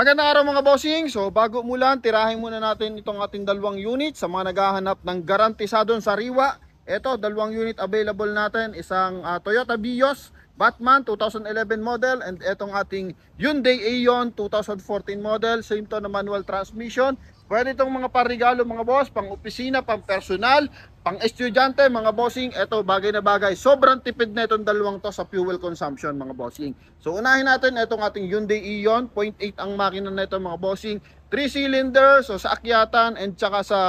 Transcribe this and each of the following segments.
Magandang araw mga bossing. So bago mulan, tirahin muna natin itong ating dalawang unit sa mga naghahanap ng garantisadon sa Riwa. Ito, dalawang unit available natin. Isang uh, Toyota Vios Batman 2011 model and etong ating Hyundai Aeon 2014 model same to na manual transmission pwede itong mga parigalo mga boss pang opisina, pang personal pang estudyante mga bossing eto bagay na bagay sobrang tipid na itong dalawang to sa fuel consumption mga bossing so unahin natin etong ating Hyundai Aeon 0.8 ang makina na ito mga bossing 3 cylinder so sa akyatan and saka sa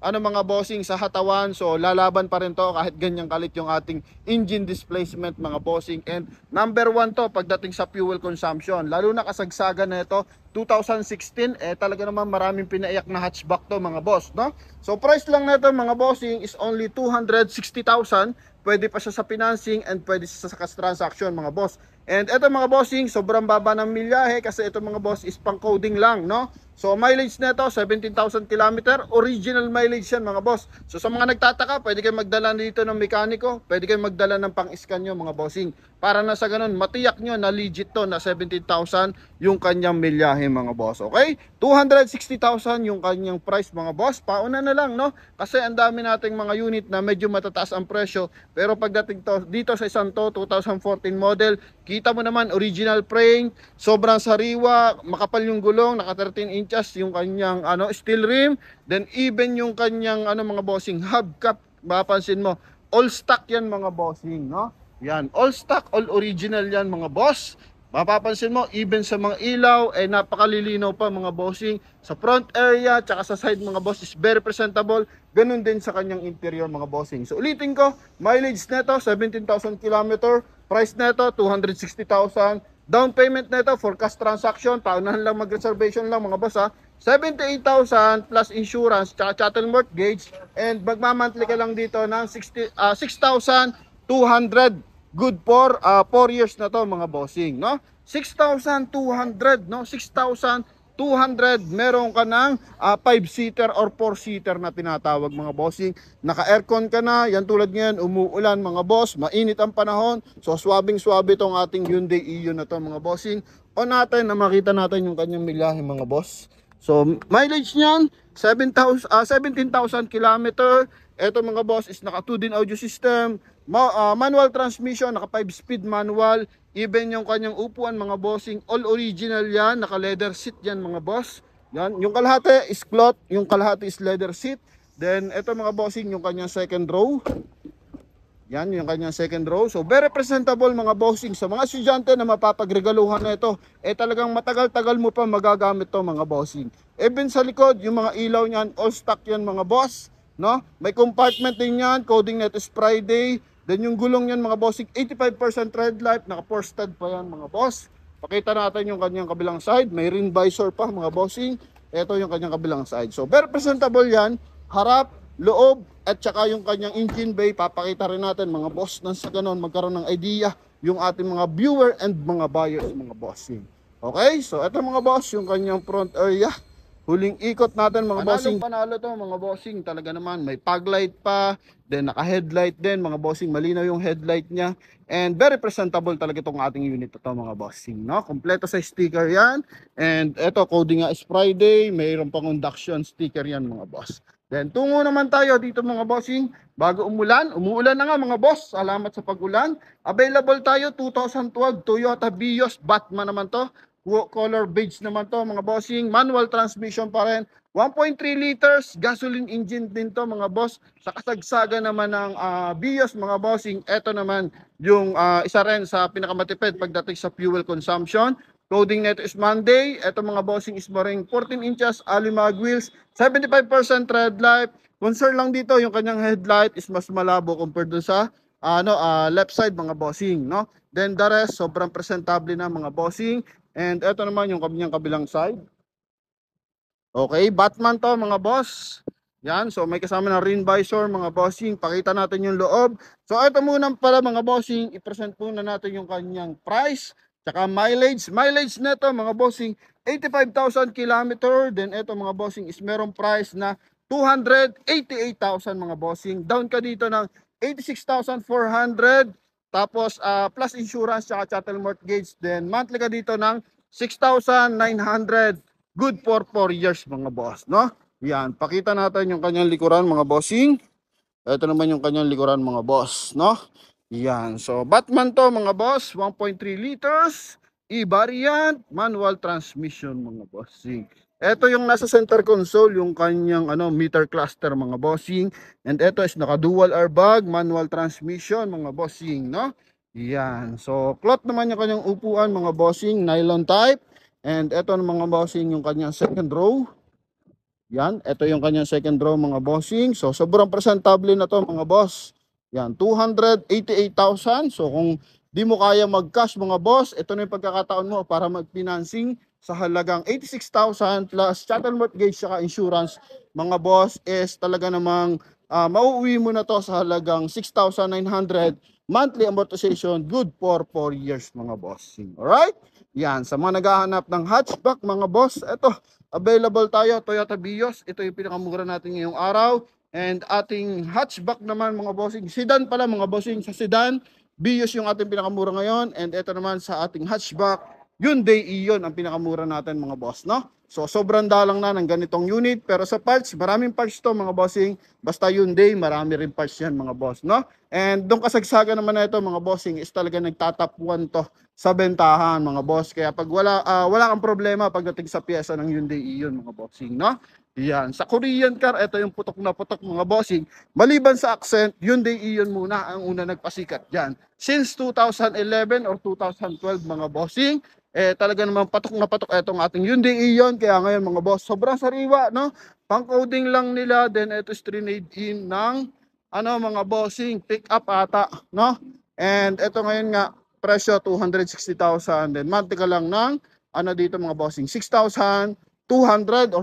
ano mga bossing sa hatawan so lalaban pa rin to kahit ganyan kalit yung ating engine displacement mga bossing and number 1 to pagdating sa fuel consumption lalo na kasagsagan na ito 2016 eh talaga naman maraming pinaiyak na hatchback to mga boss no so price lang na nito mga bossing is only 260,000 pwede pa siya sa financing and pwede siya sa cash transaction mga boss. And eto mga bossing, sobrang baba ng milyahe kasi eto mga boss is pang coding lang, no? So mileage nito 17,000 km, original mileage yan mga boss. So sa mga nagtataka, pwede kayong magdala dito ng mekaniko, pwede kayong magdala ng pang-scan nyo mga bossing. Para na sa ganun, matiyak nyo na legit to na 17,000 yung kanyang milyahe mga boss, okay? 260,000 yung kanyang price mga boss, pauna na lang, no? Kasi ang dami nating mga unit na medyo matataas ang presyo, pero pagdating to, dito sa isang to, 2014 model, kita mo naman original frame, sobrang sariwa, makapal yung gulong, naka 13 inches yung kanyang ano, steel rim, then even yung kanyang ano mga bossing cap, mapansin mo, all stock yan mga bossing, no? Yan, all stock, all original yan mga boss. Mapapansin mo, even sa mga ilaw, ay eh, napakalilinaw pa mga bossing. Sa front area, tsaka sa side mga boss is very presentable. Ganun din sa kanyang interior mga bossing. So ulitin ko, mileage neto 17,000 km, price neto 260,000, down payment neto for cash transaction, paunahan lang mag-reservation lang mga boss ha. 78,000 plus insurance, tsaka chattel mortgage, and magmamonthly ka lang dito ng 60, uh, 6,200 good for 4 uh, ah, years na to mga bossing, no? 6,200, no? 6,200 meron ka ng uh, ah, 5-seater or 4-seater na tinatawag mga bossing. Naka-aircon ka na, yan tulad ngayon, umuulan mga boss, mainit ang panahon. So swabing-swabe tong ating Hyundai Iyo e na to mga bossing. O natin na makita natin yung kanyang millahe mga boss. So mileage niyan, 7,000 uh, 17,000 kilometer eto mga boss is naka 2 din audio system, ma uh, manual transmission, naka 5 speed manual, even yung kanyang upuan mga bossing, all original yan, naka leather seat yan mga boss. Yan, yung kalahati is cloth, yung kalahati is leather seat. Then eto mga bossing, yung kanyang second row. Yan yung kanyang second row. So very presentable mga bossing sa mga estudyante na mapapagregaluhan na ito. Eh talagang matagal-tagal mo pa magagamit to mga bossing. Even sa likod, yung mga ilaw niyan, all stock yan mga boss. No? May compartment din yan. Coding net is Friday. Then yung gulong yan mga boss, 85% tread life. Naka 4 stud pa yan mga boss. Pakita natin yung kanyang kabilang side. May rim visor pa mga bossing. Ito yung kanyang kabilang side. So, very presentable yan. Harap, loob, at saka yung kanyang engine bay. Papakita rin natin mga boss nang sa ganun magkaroon ng idea yung ating mga viewer and mga buyers mga bossing. Okay? So, ito mga boss, yung kanyang front area. Huling ikot natin mga panalo, bossing. Panalo to mga bossing. Talaga naman may paglight pa. Then naka-headlight din mga bossing. Malinaw yung headlight niya. And very presentable talaga itong ating unit to mga bossing. No? Kompleto sa sticker yan. And eto coding nga is Friday. Mayroon pang induction sticker yan mga boss. Then tungo naman tayo dito mga bossing. Bago umulan, umuulan na nga mga boss. Salamat sa pagulan. Available tayo 2012 Toyota Vios Batman naman to color beige naman to mga bossing. Manual transmission pa rin. 1.3 liters gasoline engine din to mga boss. Sa kasagsaga naman ng uh, BIOS mga bossing, ito naman yung uh, isa rin sa pinakamatipid pagdating sa fuel consumption. Loading nito is Monday. Ito mga bossing is maring 14 inches aluminum wheels, 75% red light. Concern lang dito yung kanyang headlight is mas malabo compared sa ah, ano uh, left side mga bossing no then the rest sobrang presentable na mga bossing And eto naman yung kanyang kabilang side. Okay, Batman to mga boss. Yan, so may kasama ng rim visor mga bossing. Pakita natin yung loob. So ito muna pala mga bossing, i-present muna natin yung kanyang price. Tsaka mileage. Mileage nito mga bossing, 85,000 kilometer. Then ito mga bossing is merong price na 288,000 mga bossing. Down ka dito ng 86,400. Tapos uh, plus insurance at chattel mortgage. Then monthly ka dito ng 6,900 good for 4 years mga boss. No? Yan. Pakita natin yung kanyang likuran mga bossing. Ito naman yung kanyang likuran mga boss. No? Yan. So Batman to mga boss. 1.3 liters. E-variant. Manual transmission mga bossing. Ito yung nasa center console, yung kanyang ano, meter cluster mga bossing. And ito is naka dual airbag, manual transmission mga bossing, no? Yan. So, cloth naman yung kanyang upuan mga bossing, nylon type. And ito ng mga bossing yung kanyang second row. Yan, ito yung kanyang second row mga bossing. So, sobrang presentable na to mga boss. Yan, 288,000. So, kung di mo kaya mag-cash mga boss, ito na yung pagkakataon mo para mag-financing sa halagang 86,000 plus chattel mortgage saka insurance mga boss is talaga namang uh, ah, mauwi mo na to sa halagang 6,900 monthly amortization good for 4 years mga boss alright yan sa mga naghahanap ng hatchback mga boss ito available tayo Toyota Vios ito yung pinakamura natin ngayong araw and ating hatchback naman mga bossing sedan pala mga bossing sa sedan Vios yung ating pinakamura ngayon and ito naman sa ating hatchback yun day iyon e ang pinakamura natin mga boss, no? So sobrang dalang na ng ganitong unit pero sa parts, maraming parts to mga bossing. Basta yun day, marami rin parts yan mga boss, no? And doon kasagsagan naman na ito mga bossing is talaga nagtatap one to sa bentahan mga boss. Kaya pag wala, uh, wala kang problema pagdating sa piyesa ng Hyundai iyon e mga bossing, no? Yan. Sa Korean car, ito yung putok na putok mga bossing. Maliban sa accent, Hyundai iyon e muna ang una nagpasikat dyan. Since 2011 or 2012 mga bossing, eh talaga naman patok na patok etong ating Hyundai Ion. Kaya ngayon mga boss, sobrang sariwa, no? Pang-coding lang nila, then ito is trinade in ng, ano mga bossing, pick up ata, no? And ito ngayon nga, presyo 260,000. Then monthly ka lang ng, ano dito mga bossing, 6,200 or 6,100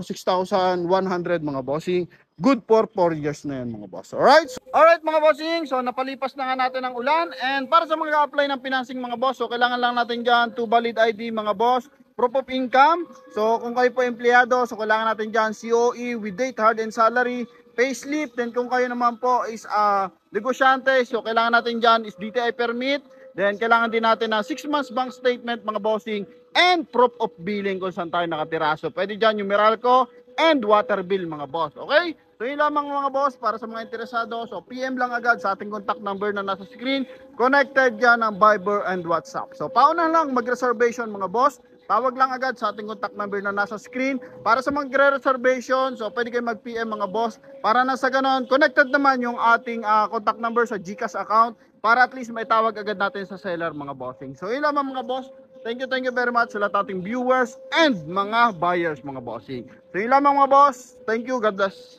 mga bossing good for 4 years na yan mga boss. Alright? So, alright mga bossing, so napalipas na nga natin ang ulan and para sa mga apply ng financing mga boss, so kailangan lang natin dyan 2 valid ID mga boss, proof of income, so kung kayo po empleyado, so kailangan natin dyan COE with date, hard and salary, payslip, then kung kayo naman po is uh, negosyante, so kailangan natin dyan is DTI permit, then kailangan din natin na 6 months bank statement mga bossing, and proof of billing kung saan tayo nakatira. So pwede dyan yung Meralco and water bill mga boss. Okay? So yun lamang mga boss para sa mga interesado. So PM lang agad sa ating contact number na nasa screen. Connected yan ang Viber and WhatsApp. So pauna lang mag-reservation mga boss. Tawag lang agad sa ating contact number na nasa screen. Para sa mga reservation so pwede kayo mag-PM mga boss. Para na sa ganon, connected naman yung ating uh, contact number sa GCash account para at least may tawag agad natin sa seller mga bossing. So yun lamang mga boss. Thank you, thank you very much sa lahat ating viewers and mga buyers mga bossing. So yun lamang mga boss. Thank you. God bless.